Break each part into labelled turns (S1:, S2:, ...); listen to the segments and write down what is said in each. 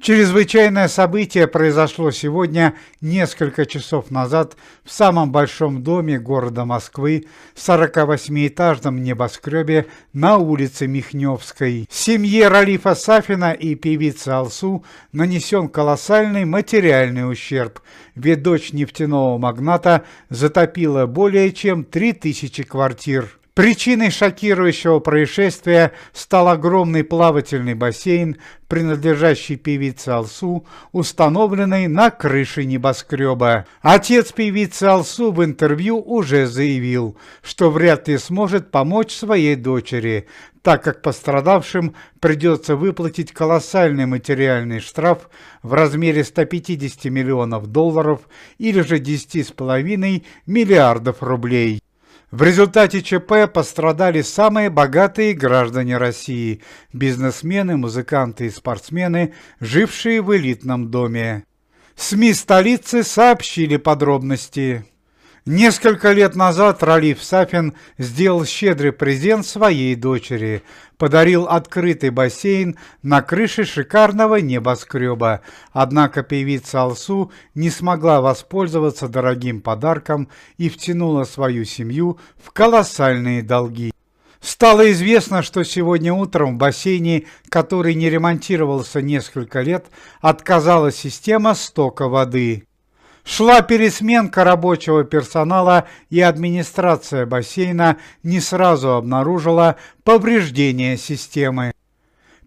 S1: Чрезвычайное событие произошло сегодня несколько часов назад в самом большом доме города Москвы, 48-этажном небоскребе на улице Михневской. Семье Ралифа Сафина и певицы Алсу нанесен колоссальный материальный ущерб, ведь дочь нефтяного магната затопила более чем 3000 квартир. Причиной шокирующего происшествия стал огромный плавательный бассейн, принадлежащий певице Алсу, установленный на крыше небоскреба. Отец певицы Алсу в интервью уже заявил, что вряд ли сможет помочь своей дочери, так как пострадавшим придется выплатить колоссальный материальный штраф в размере 150 миллионов долларов или же 10,5 миллиардов рублей. В результате ЧП пострадали самые богатые граждане России – бизнесмены, музыканты и спортсмены, жившие в элитном доме. СМИ столицы сообщили подробности. Несколько лет назад Ралиф Сафин сделал щедрый презент своей дочери, подарил открытый бассейн на крыше шикарного небоскреба. Однако певица Алсу не смогла воспользоваться дорогим подарком и втянула свою семью в колоссальные долги. Стало известно, что сегодня утром в бассейне, который не ремонтировался несколько лет, отказала система стока воды. Шла пересменка рабочего персонала, и администрация бассейна не сразу обнаружила повреждение системы.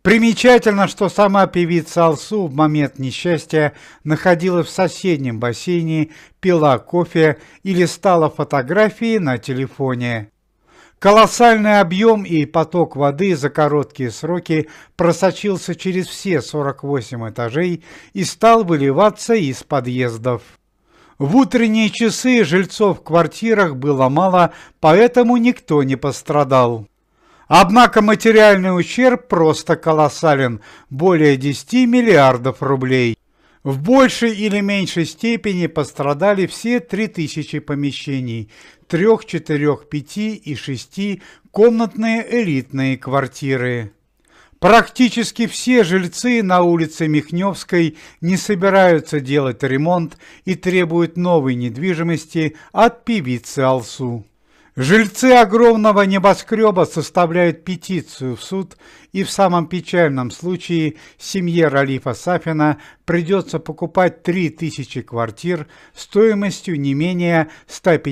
S1: Примечательно, что сама певица Алсу в момент несчастья находилась в соседнем бассейне, пила кофе или стала фотографии на телефоне. Колоссальный объем и поток воды за короткие сроки просочился через все 48 этажей и стал выливаться из подъездов. В утренние часы жильцов в квартирах было мало, поэтому никто не пострадал. Однако материальный ущерб просто колоссален – более 10 миллиардов рублей. В большей или меньшей степени пострадали все 3000 помещений – 3, 4, 5 и 6 комнатные элитные квартиры. Практически все жильцы на улице Михневской не собираются делать ремонт и требуют новой недвижимости от певицы Алсу. Жильцы огромного небоскреба составляют петицию в суд, и в самом печальном случае семье Ралифа Сафина придется покупать 3000 квартир стоимостью не менее 150